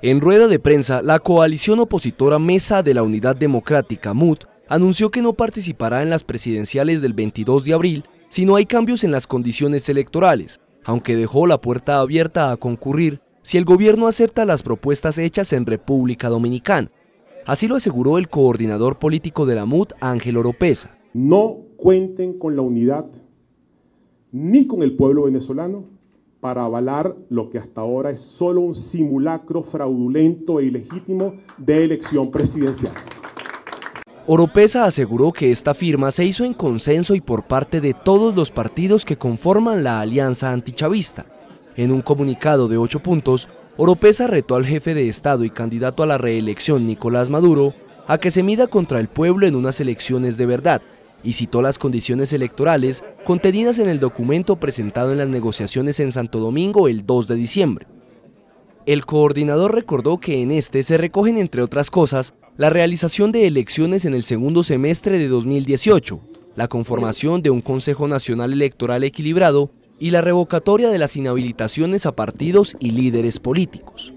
En rueda de prensa, la coalición opositora Mesa de la Unidad Democrática, MUD, anunció que no participará en las presidenciales del 22 de abril si no hay cambios en las condiciones electorales, aunque dejó la puerta abierta a concurrir si el gobierno acepta las propuestas hechas en República Dominicana. Así lo aseguró el coordinador político de la MUD, Ángel Oropesa. No cuenten con la unidad ni con el pueblo venezolano para avalar lo que hasta ahora es solo un simulacro fraudulento e ilegítimo de elección presidencial. Oropesa aseguró que esta firma se hizo en consenso y por parte de todos los partidos que conforman la alianza antichavista. En un comunicado de ocho puntos, Oropesa retó al jefe de Estado y candidato a la reelección Nicolás Maduro a que se mida contra el pueblo en unas elecciones de verdad, y citó las condiciones electorales contenidas en el documento presentado en las negociaciones en Santo Domingo el 2 de diciembre. El coordinador recordó que en este se recogen, entre otras cosas, la realización de elecciones en el segundo semestre de 2018, la conformación de un Consejo Nacional Electoral equilibrado y la revocatoria de las inhabilitaciones a partidos y líderes políticos.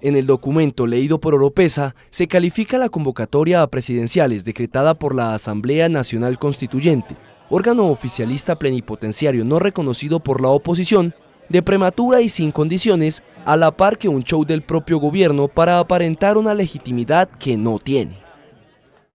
En el documento leído por Oropesa se califica la convocatoria a presidenciales decretada por la Asamblea Nacional Constituyente, órgano oficialista plenipotenciario no reconocido por la oposición, de prematura y sin condiciones, a la par que un show del propio gobierno para aparentar una legitimidad que no tiene.